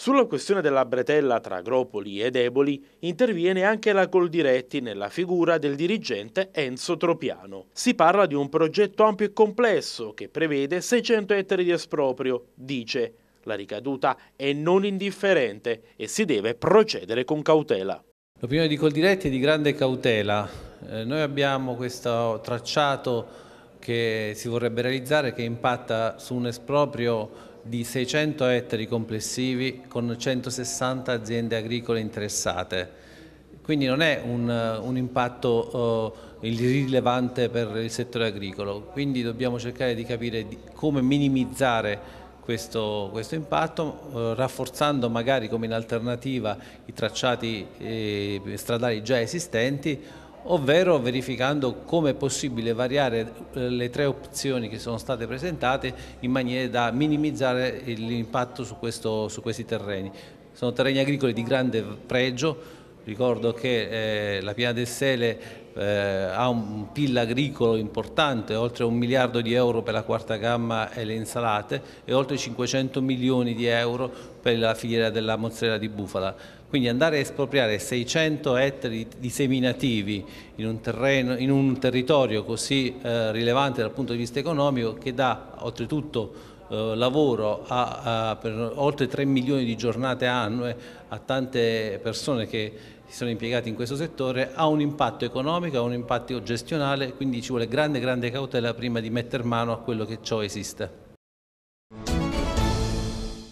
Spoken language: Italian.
Sulla questione della bretella tra Agropoli e Deboli interviene anche la Coldiretti nella figura del dirigente Enzo Tropiano. Si parla di un progetto ampio e complesso che prevede 600 ettari di esproprio, dice. La ricaduta è non indifferente e si deve procedere con cautela. L'opinione di Coldiretti è di grande cautela. Eh, noi abbiamo questo tracciato che si vorrebbe realizzare che impatta su un esproprio di 600 ettari complessivi con 160 aziende agricole interessate. Quindi non è un, un impatto eh, rilevante per il settore agricolo, quindi dobbiamo cercare di capire di come minimizzare questo, questo impatto, eh, rafforzando magari come in alternativa i tracciati eh, stradali già esistenti ovvero verificando come è possibile variare eh, le tre opzioni che sono state presentate in maniera da minimizzare l'impatto su, su questi terreni. Sono terreni agricoli di grande pregio, Ricordo che eh, la Piana del Sele eh, ha un PIL agricolo importante, oltre un miliardo di euro per la quarta gamma e le insalate e oltre 500 milioni di euro per la filiera della mozzarella di bufala. Quindi andare a espropriare 600 ettari di seminativi in un, terreno, in un territorio così eh, rilevante dal punto di vista economico che dà oltretutto eh, lavoro a, a, per oltre 3 milioni di giornate annue a tante persone che si sono impiegate in questo settore, ha un impatto economico, ha un impatto gestionale, quindi ci vuole grande, grande cautela prima di mettere mano a quello che ciò esiste.